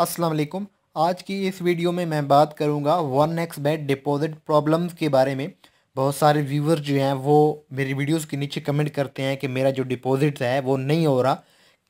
अस्सलाम वालेकुम आज की इस वीडियो में मैं बात करूंगा one X bet deposit problems के बारे में बहुत सारे व्यूवर जो हैं वो मेरी वीडियोस के नीचे कमेंट करते हैं कि मेरा जो डिपॉजिट है वो नहीं हो रहा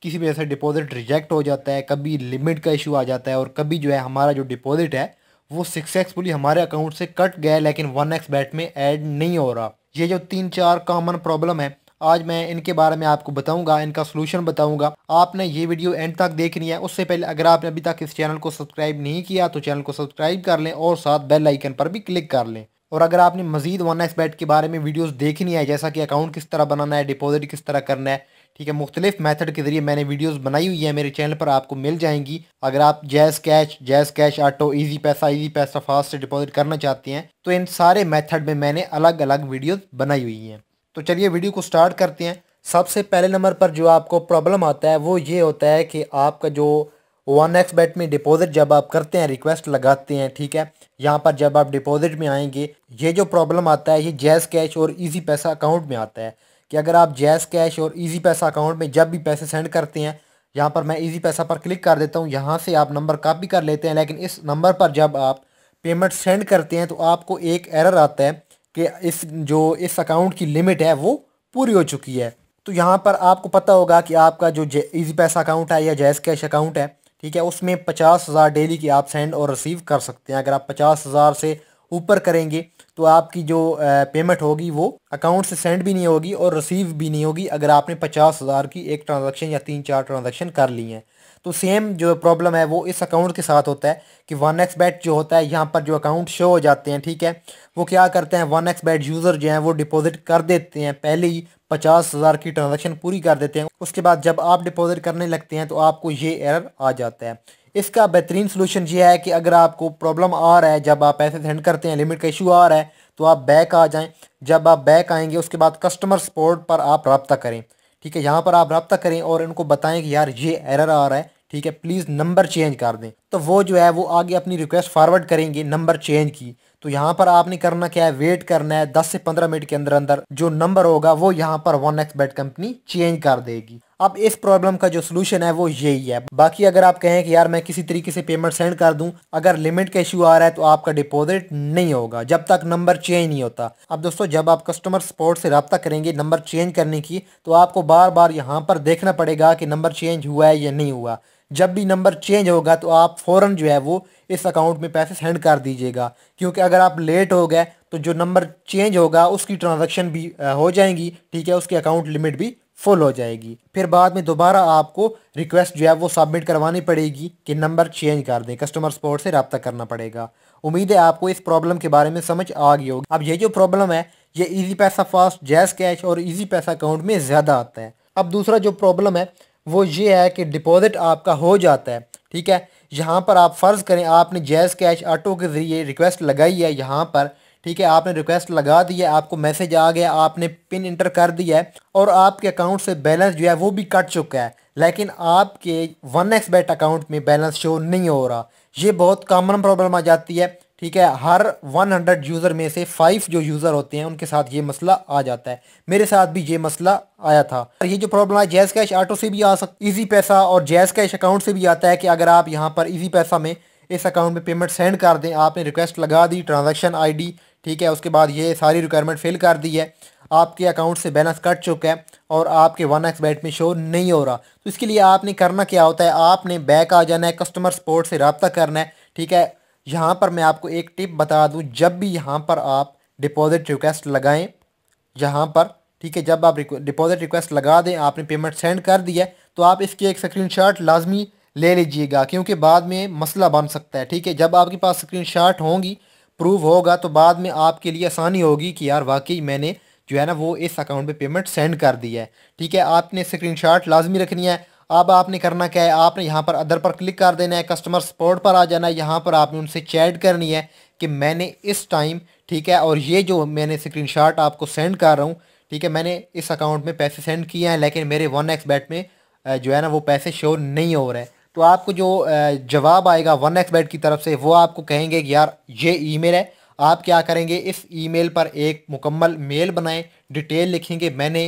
किसी वजह से डिपॉजिट रिजेक्ट हो जाता है कभी लिमिट का इशू आ जाता है और कभी जो है हमारा जो डिपॉजिट है वो सक्सेसफुली हमारे अकाउंट से कट गया है लेकिन वन एक्स बैट में एड नहीं हो रहा ये जो तीन चार कॉमन प्रॉब्लम है आज मैं इनके बारे में आपको बताऊंगा इनका सोलूशन बताऊंगा आपने ये वीडियो एंड तक देखनी है उससे पहले अगर आपने अभी तक इस चैनल को सब्सक्राइब नहीं किया तो चैनल को सब्सक्राइब कर लें और साथ बेल आइकन पर भी क्लिक कर लें और अगर आपने मजीद वन एक्स बैट के बारे में वीडियोस देखनी है जैसा कि अकाउंट किस तरह बनाना है डिपॉजिट किस तरह करना है ठीक है मुख्तलिफ मेथड के जरिए मैंने वीडियोस बनाई हुई है मेरे चैनल पर आपको मिल जाएंगी अगर आप Jazz cash Jazz cash auto easy paisa easy paisa fast deposit करना चाहते हैं तो इन सारे मैथड में मैंने अलग अलग वीडियोज़ बनाई हुई हैं तो चलिए वीडियो को स्टार्ट करते हैं सबसे पहले नंबर पर जो आपको प्रॉब्लम आता है वो ये होता है कि आपका जो वन एक्स बैट में डिपॉजिट जब आप करते हैं रिक्वेस्ट लगाते हैं ठीक है यहाँ पर जब आप डिपॉजिट में आएंगे ये जो प्रॉब्लम आता है ये जैस कैश और इजी पैसा अकाउंट में आता है कि अगर आप जैस कैश और इजी पैसा अकाउंट में जब भी पैसे सेंड करते हैं यहाँ पर मैं इजी पैसा पर क्लिक कर देता हूँ यहाँ से आप नंबर कापी कर लेते हैं लेकिन इस नंबर पर जब आप पेमेंट सेंड करते हैं तो आपको एक एरर आता है कि इस जो इस अकाउंट की लिमिट है वो पूरी हो चुकी है तो यहाँ पर आपको पता होगा कि आपका जो ईजी पैसा अकाउंट है या जैस कैश अकाउंट है ठीक है उसमें पचास हज़ार डेली की आप सेंड और रिसीव कर सकते हैं अगर आप पचास हज़ार से ऊपर करेंगे तो आपकी जो पेमेंट होगी वो अकाउंट से सेंड भी नहीं होगी और रिसीव भी नहीं होगी अगर आपने पचास हज़ार की एक ट्रांजेक्शन या तीन चार ट्रांजेक्शन कर ली हैं तो सेम जो प्रॉब्लम है वो इस अकाउंट के साथ होता है कि वन एक्स बैट जो होता है यहाँ पर जो अकाउंट शो हो जाते हैं ठीक है वो क्या करते हैं वन एक्स बैट यूज़र जो हैं वो डिपॉजिट कर देते हैं पहले ही पचास हज़ार की ट्रांजेक्शन पूरी कर देते हैं उसके बाद जब आप डिपॉजिट करने लगते हैं तो आपको ये एरर आ जाता है इसका बेहतरीन सोलूशन ये है कि अगर आपको प्रॉब्लम आ रहा है जब आप पैसे सेंड करते हैं लिमिट का इशू आ रहा है तो आप बैक आ जाएँ जब आप बैक आएंगे उसके बाद कस्टमर सपोर्ट पर आप रबता करें ठीक है यहाँ पर आप रबता करें और इनको बताएं कि यार ये एरर आ रहा है ठीक है प्लीज़ नंबर चेंज कर दें तो वो जो है वो आगे अपनी रिक्वेस्ट फॉरवर्ड करेंगे नंबर चेंज की तो यहाँ पर आपने करना क्या है वेट करना है 10 से 15 मिनट के अंदर अंदर जो नंबर होगा वो यहाँ पर one X bet company change कर देगी अब इस प्रॉब्लम का जो सोल्यूशन है वो यही है बाकी अगर आप कहें कि यार मैं किसी तरीके से पेमेंट सेंड कर दूं अगर लिमिट का इशू आ रहा है तो आपका डिपॉजिट नहीं होगा जब तक नंबर चेंज नहीं होता अब दोस्तों जब आप कस्टमर सपोर्ट से रबता करेंगे नंबर चेंज करने की तो आपको बार बार यहाँ पर देखना पड़ेगा कि नंबर चेंज हुआ है या नहीं हुआ जब भी नंबर चेंज होगा तो आप फ़ौर जो है वो इस अकाउंट में पैसे सेंड कर दीजिएगा क्योंकि अगर आप लेट हो गए तो जो नंबर चेंज होगा उसकी ट्रांजेक्शन भी हो जाएंगी ठीक है उसके अकाउंट लिमिट भी फुल हो जाएगी फिर बाद में दोबारा आपको रिक्वेस्ट जो है वो सबमिट करवानी पड़ेगी कि नंबर चेंज कर दें कस्टमर सपोर्ट से रबता करना पड़ेगा उम्मीद है आपको इस प्रॉब्लम के बारे में समझ आ गई होगी अब ये जो प्रॉब्लम है ये इजी पैसा फास्ट जैस कैश और इजी पैसा अकाउंट में ज़्यादा आता है अब दूसरा जो प्रॉब्लम है वो ये है कि डिपॉजिट आपका हो जाता है ठीक है यहाँ पर आप फ़र्ज़ करें आपने जैज़ कैश ऑटो के ज़रिए रिक्वेस्ट लगाई है यहाँ पर ठीक है आपने रिक्वेस्ट लगा दी है आपको मैसेज आ गया आपने पिन इंटर कर दिया है और आपके अकाउंट से बैलेंस जो है वो भी कट चुका है लेकिन आपके वन एक्स बेट अकाउंट में बैलेंस शो नहीं हो रहा ये बहुत कॉमन प्रॉब्लम आ जाती है ठीक है हर 100 यूज़र में से फाइव जो यूज़र होते हैं उनके साथ ये मसला आ जाता है मेरे साथ भी ये मसला आया था और ये जो प्रॉब्लम है जैस कैश ऑटो से भी आ सकती ईजी पैसा और जैस कैश अकाउंट से भी आता है कि अगर आप यहाँ पर ईजी पैसा में इस अकाउंट में पेमेंट सेंड कर दें आपने रिक्वेस्ट लगा दी ट्रांजेक्शन आई ठीक है उसके बाद ये सारी रिक्वायरमेंट फिल कर दी है आपके अकाउंट से बैलेंस कट चुका है और आपके वन एक्स बैट में शो नहीं हो रहा तो इसके लिए आपने करना क्या होता है आपने बैक आ जाना है कस्टमर सपोर्ट से रबता करना है ठीक है यहाँ पर मैं आपको एक टिप बता दूँ जब भी यहाँ पर आप डिपॉज़िट रिक्वेस्ट लगाएं यहाँ पर ठीक है जब आप डिपॉज़िट रिक्वेस्ट लगा दें आपने पेमेंट सेंड कर दिया तो आप इसकी एक शॉट लाजमी ले लीजिएगा क्योंकि बाद में मसला बन सकता है ठीक है जब आपके पास शॉट होंगी प्रूव होगा तो बाद में आपके लिए आसानी होगी कि यार वाकई मैंने जो है ना वो इस अकाउंट पे पेमेंट सेंड कर दी है ठीक है आपने स्क्रीनशॉट लाजमी रखनी है अब आपने करना क्या है आपने यहाँ पर अदर पर क्लिक कर देना है कस्टमर सपोर्ट पर आ जाना है यहाँ पर आपने उनसे चैट करनी है कि मैंने इस टाइम ठीक है और ये जो मैंने शॉट आपको सेंड कर रहा हूँ ठीक है मैंने इस अकाउंट में पैसे सेंड किए हैं लेकिन मेरे वन एक्स बैट में जो है ना वो पैसे शो नहीं हो रहे हैं तो आपको जो जवाब आएगा वन एक्स बैट की तरफ से वो आपको कहेंगे कि यार ये ईमेल है आप क्या करेंगे इस ईमेल पर एक मुकम्मल मेल बनाएं डिटेल लिखेंगे मैंने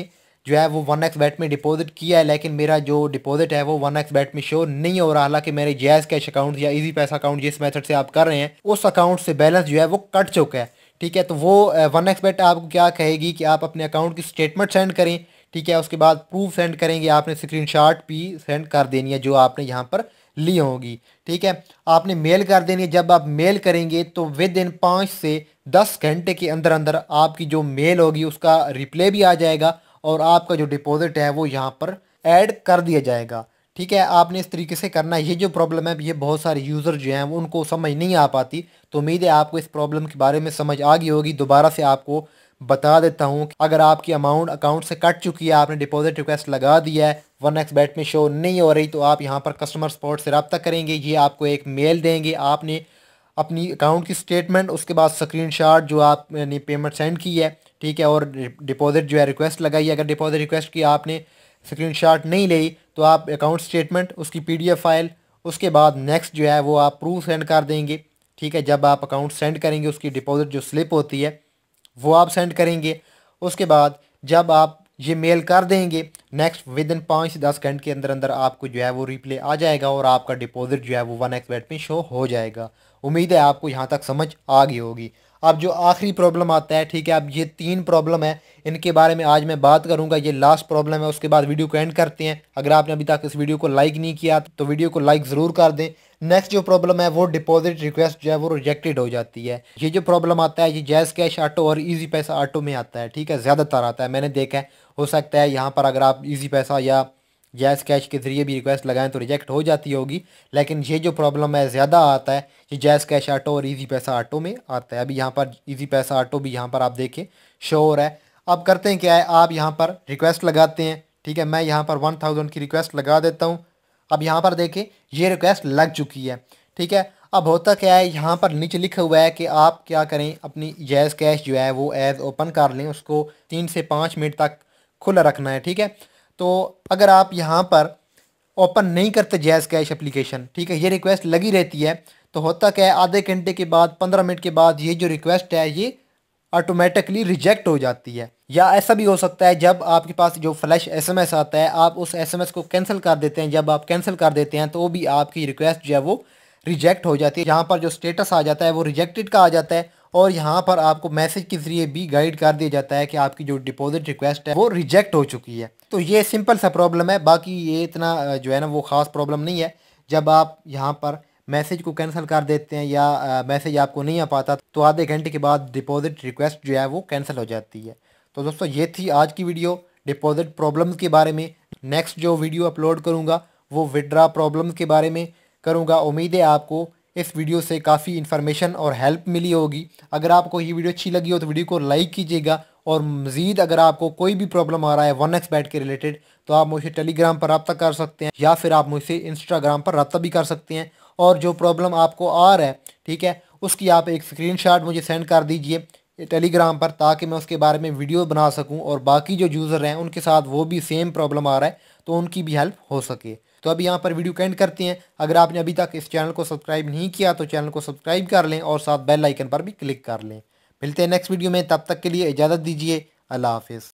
जो है वो वन एक्स बैट में डिपॉजिट किया है लेकिन मेरा जो डिपॉजिट है वो वन एक्स बैट में शो नहीं हो रहा हालांकि मेरे जैज़ कैश अकाउंट या इजी पैसा अकाउंट जिस मेथड से आप कर रहे हैं उस अकाउंट से बैलेंस जो है वो कट चुका है ठीक है तो वो वन एक्स बैट आपको क्या कहेगी कि आप अपने अकाउंट की स्टेटमेंट सेंड करें ठीक है उसके बाद प्रूफ सेंड करेंगे आपने शॉट भी सेंड कर देनी है जो आपने यहाँ पर ली होगी ठीक है आपने मेल कर देनी है जब आप मेल करेंगे तो विद इन पाँच से दस घंटे के अंदर अंदर आपकी जो मेल होगी उसका रिप्ले भी आ जाएगा और आपका जो डिपॉजिट है वो यहाँ पर ऐड कर दिया जाएगा ठीक है आपने इस तरीके से करना है ये जो प्रॉब्लम है ये बहुत सारे यूज़र जो हैं उनको समझ नहीं आ पाती तो उम्मीद है आपको इस प्रॉब्लम के बारे में समझ आ गई होगी दोबारा से आपको बता देता हूँ अगर आपकी अमाउंट अकाउंट से कट चुकी है आपने डिपॉजिट रिक्वेस्ट लगा दिया है वन एक्स बैट में शो नहीं हो रही तो आप यहाँ पर कस्टमर सपोर्ट से रबता करेंगे ये आपको एक मेल देंगे आपने अपनी अकाउंट की स्टेटमेंट उसके बाद शॉट जो आपने पेमेंट सेंड की है ठीक है और डिपॉजिट जो है रिक्वेस्ट लगाई अगर डिपॉजिट रिक्वेस्ट की आपने स्क्रीनशॉट नहीं ली तो आप अकाउंट स्टेटमेंट उसकी पीडीएफ फाइल उसके बाद नेक्स्ट जो है वो आप प्रूफ सेंड कर देंगे ठीक है जब आप अकाउंट सेंड करेंगे उसकी डिपॉजिट जो स्लिप होती है वो आप सेंड करेंगे उसके बाद जब आप ये मेल कर देंगे नेक्स्ट विद इन पाँच से दस घंटे के अंदर अंदर आपको जो है वो रिप्ले आ जाएगा और आपका डिपॉजिट जो है वो वन एक्स वेट में शो हो जाएगा उम्मीद है आपको यहाँ तक समझ आ गई होगी अब जो आखिरी प्रॉब्लम आता है ठीक है अब ये तीन प्रॉब्लम है इनके बारे में आज मैं बात करूंगा ये लास्ट प्रॉब्लम है उसके बाद वीडियो को एंड करते हैं अगर आपने अभी तक इस वीडियो को लाइक नहीं किया तो वीडियो को लाइक ज़रूर कर दें नेक्स्ट जो प्रॉब्लम है वो डिपॉजिट रिक्वेस्ट जो है वो रिजेक्टेड हो जाती है ये जो प्रॉब्लम आता है ये जैज़ कैश ऑटो और ईजी पैसा ऑटो में आता है ठीक है ज़्यादातर आता है मैंने देखा है हो सकता है यहाँ पर अगर आप ईजी पैसा या जैस कैश के ज़रिए भी रिक्वेस्ट लगाएं तो रिजेक्ट हो जाती होगी लेकिन ये जो प्रॉब्लम है ज़्यादा आता है ये जैस कैश आटो और ईजी पैसा आटो में आता है अभी यहाँ पर ईजी पैसा आटो भी यहाँ पर आप देखें श्योर है अब करते हैं क्या है आप यहाँ पर रिक्वेस्ट लगाते हैं ठीक है मैं यहाँ पर वन थाउजेंड की रिक्वेस्ट लगा देता हूँ अब यहाँ पर देखें ये रिक्वेस्ट लग चुकी है ठीक है अब होता क्या है यहाँ पर नीचे लिखा हुआ है कि आप क्या करें अपनी जैज़ कैश जो है वो एज ओपन कर लें उसको तीन से पाँच मिनट तक खुला रखना है ठीक है तो अगर आप यहाँ पर ओपन नहीं करते जैज़ कैश एप्लीकेशन ठीक है ये रिक्वेस्ट लगी रहती है तो होता क्या है आधे घंटे के बाद पंद्रह मिनट के बाद ये जो रिक्वेस्ट है ये ऑटोमेटिकली रिजेक्ट हो जाती है या ऐसा भी हो सकता है जब आपके पास जो फ्लैश एसएमएस आता है आप उस एसएमएस को कैंसिल कर देते हैं जब आप कैंसिल कर देते हैं तो वो भी आपकी रिक्वेस्ट जो है वो रिजेक्ट हो जाती है यहाँ पर जो स्टेटस आ जाता है वो रिजेक्टेड का आ जाता है और यहाँ पर आपको मैसेज के ज़रिए भी गाइड कर दिया जाता है कि आपकी जो डिपॉजिट रिक्वेस्ट है वो रिजेक्ट हो चुकी है तो ये सिंपल सा प्रॉब्लम है बाकी ये इतना जो है ना वो ख़ास प्रॉब्लम नहीं है जब आप यहाँ पर मैसेज को कैंसिल कर देते हैं या मैसेज आपको नहीं आ पाता तो आधे घंटे के बाद डिपॉजिट रिक्वेस्ट जो है वो कैंसिल हो जाती है तो दोस्तों ये थी आज की वीडियो डिपॉजिट प्रॉब्लम्स के बारे में नेक्स्ट जो वीडियो अपलोड करूँगा वो विड्रा प्रॉब्लम्स के बारे में करूँगा उम्मीद है आपको इस वीडियो से काफ़ी इन्फॉर्मेशन और हेल्प मिली होगी अगर आपको ये वीडियो अच्छी लगी हो तो वीडियो को लाइक कीजिएगा और मज़ीद अगर आपको कोई भी प्रॉब्लम आ रहा है वन एक्स बैट के रिलेटेड तो आप मुझे टेलीग्राम पर रबता कर सकते हैं या फिर आप मुझसे इंस्टाग्राम पर रबता भी कर सकते हैं और जो प्रॉब्लम आपको आ रहा है ठीक है उसकी आप एक स्क्रीन मुझे सेंड कर दीजिए टेलीग्राम पर ताकि मैं उसके बारे में वीडियो बना सकूँ और बाकी जो यूज़र हैं उनके साथ वो भी सेम प्रॉब्लम आ रहा है तो उनकी भी हेल्प हो सके तो अभी यहाँ पर वीडियो कैंड करते हैं अगर आपने अभी तक इस चैनल को सब्सक्राइब नहीं किया तो चैनल को सब्सक्राइब कर लें और साथ बेल आइकन पर भी क्लिक कर लें मिलते हैं नेक्स्ट वीडियो में तब तक के लिए इजाज़त दीजिए अल्लाह हाफिज़